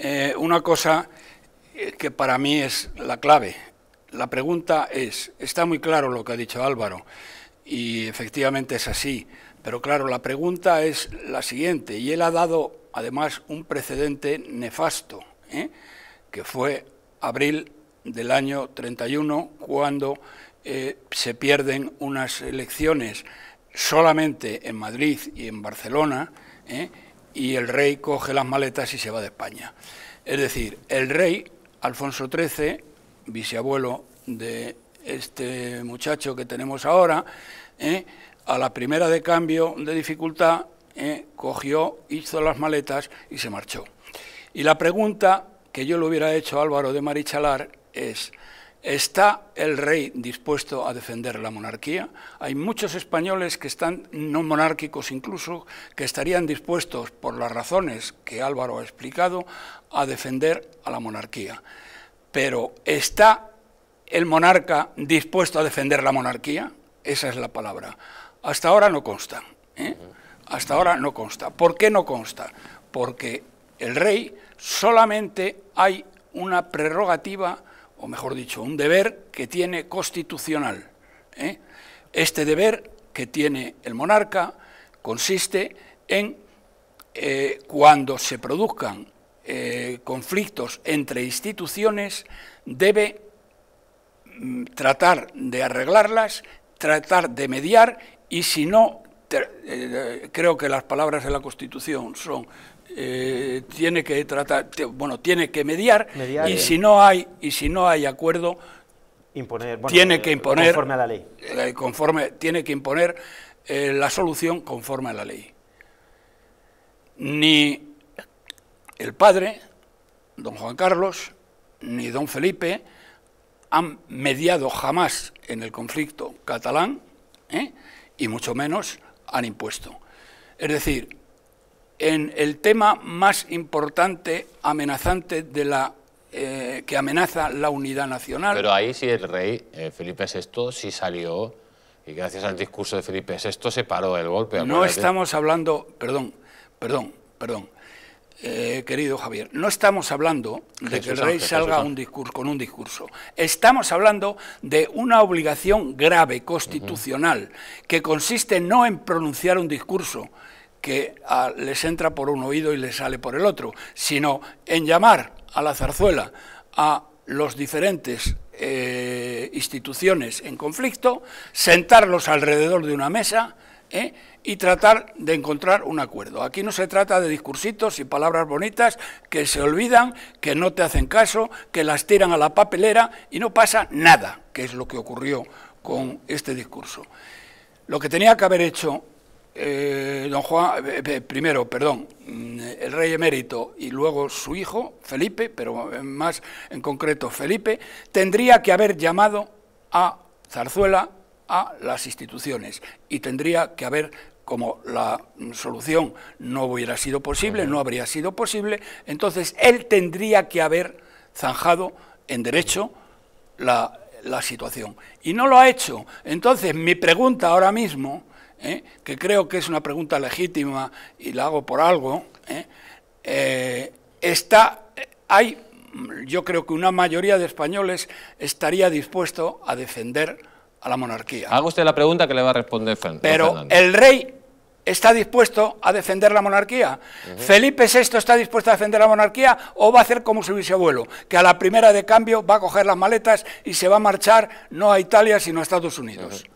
Eh, una cosa eh, que para mí es la clave. La pregunta es, está muy claro lo que ha dicho Álvaro, y efectivamente es así, pero claro, la pregunta es la siguiente, y él ha dado además un precedente nefasto, ¿eh? que fue abril del año 31, cuando se pierden unas elecciones solamente en Madrid y en Barcelona, y el rey coge las maletas y se va de España. Es decir, el rey, Alfonso XIII, viceabuelo de este muchacho que tenemos ahora, eh, a la primera de cambio de dificultad, eh, cogió, hizo las maletas y se marchó. Y la pregunta que yo le hubiera hecho a Álvaro de Marichalar es, Está el rey dispuesto a defender la monarquía. Hay muchos españoles que están, no monárquicos incluso, que estarían dispuestos, por las razones que Álvaro ha explicado, a defender a la monarquía. Pero ¿está el monarca dispuesto a defender la monarquía? Esa es la palabra. Hasta ahora no consta. ¿eh? Hasta ahora no consta. ¿Por qué no consta? Porque el rey solamente hay una prerrogativa o mejor dicho, un deber que tiene constitucional. ¿eh? Este deber que tiene el monarca consiste en, eh, cuando se produzcan eh, conflictos entre instituciones, debe mm, tratar de arreglarlas, tratar de mediar y si no eh, creo que las palabras de la Constitución son eh, tiene que tratar, bueno, tiene que mediar, y eh. si no hay y si no hay acuerdo imponer, tiene que imponer conforme a la ley. conforme tiene que imponer la solución conforme a la ley. Ni el padre, don Juan Carlos, ni don Felipe han mediado jamás en el conflicto catalán, y mucho menos han impuesto. Es decir, en el tema más importante, amenazante de la eh, que amenaza la unidad nacional. Pero ahí sí el rey eh, Felipe VI sí salió y gracias al discurso de Felipe VI se paró el golpe. No estamos hablando, perdón, perdón, perdón. Eh, querido Javier, no estamos hablando de que el rey salga con un discurso. Estamos hablando de una obligación grave, constitucional, que consiste no en pronunciar un discurso que ah, les entra por un oído y les sale por el otro, sino en llamar a la zarzuela a los diferentes eh, instituciones en conflicto, sentarlos alrededor de una mesa, ¿eh? y tratar de encontrar un acuerdo. Aquí no se trata de discursitos y palabras bonitas que se olvidan, que no te hacen caso, que las tiran a la papelera y no pasa nada, que es lo que ocurrió con este discurso. Lo que tenía que haber hecho eh, don Juan, eh, primero, perdón, mm, el rey emérito y luego su hijo, Felipe, pero más en concreto Felipe, tendría que haber llamado a Zarzuela a las instituciones y tendría que haber como la solución no hubiera sido posible, no habría sido posible, entonces él tendría que haber zanjado en derecho la, situación. Y no lo ha hecho. Entonces mi pregunta ahora mismo, ¿eh? que creo que es una pregunta legítima y la hago por algo, ¿eh? Eh, está, hay, yo creo que una mayoría de españoles estaría dispuesto a defender a la monarquía. Haga usted la pregunta que le va a responder Fernando. Pero el rey está dispuesto a defender la monarquía. Felipe VI está dispuesto a defender la monarquía o va a hacer como su bisabuelo, que a la primera de cambio va a coger las maletas y se va a marchar no a Italia sino a Estados Unidos.